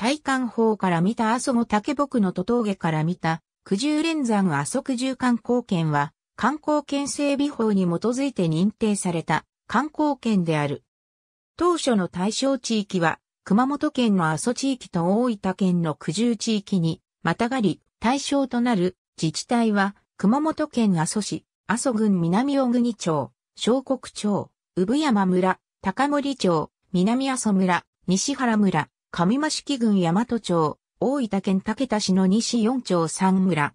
大観法から見た阿蘇の竹木の都峠から見た九十連山阿蘇九十観光圏は観光圏整備法に基づいて認定された観光圏である。当初の対象地域は熊本県の阿蘇地域と大分県の九十地域にまたがり対象となる自治体は熊本県阿蘇市、阿蘇郡南小国町、小国町、産山村、高森町、南阿蘇村、西原村、上益木郡大和町、大分県竹田市の西4町3村。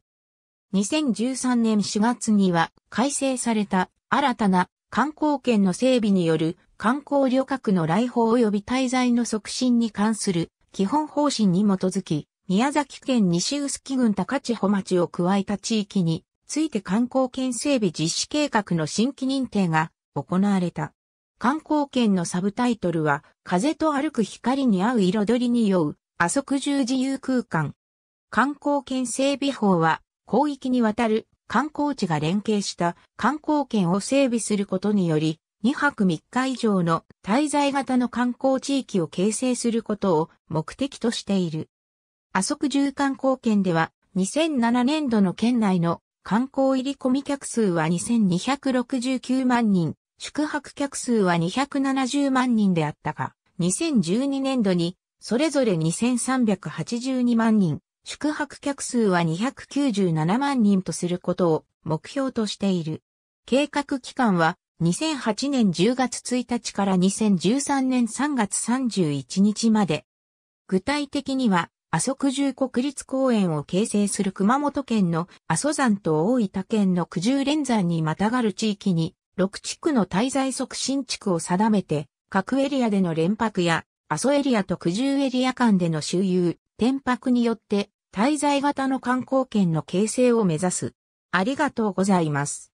2013年4月には改正された新たな観光圏の整備による観光旅客の来訪及び滞在の促進に関する基本方針に基づき、宮崎県西臼杵郡高千穂町を加えた地域について観光圏整備実施計画の新規認定が行われた。観光券のサブタイトルは、風と歩く光に合う彩りに酔う、阿足重自由空間。観光券整備法は、広域にわたる観光地が連携した観光券を整備することにより、2泊3日以上の滞在型の観光地域を形成することを目的としている。阿足重観光券では2007年度の県内の観光入り込み客数は2269万人、宿泊客数は270万人であったが、2012年度にそれぞれ2382万人、宿泊客数は297万人とすることを目標としている。計画期間は2008年10月1日から2013年3月31日まで。具体的には、阿蘇九十国立公園を形成する熊本県の阿蘇山と大分県の九十連山にまたがる地域に6地区の滞在促進地区を定めて、各エリアでの連泊や、阿蘇エリアと九十エリア間での周遊、転泊によって、滞在型の観光圏の形成を目指す。ありがとうございます。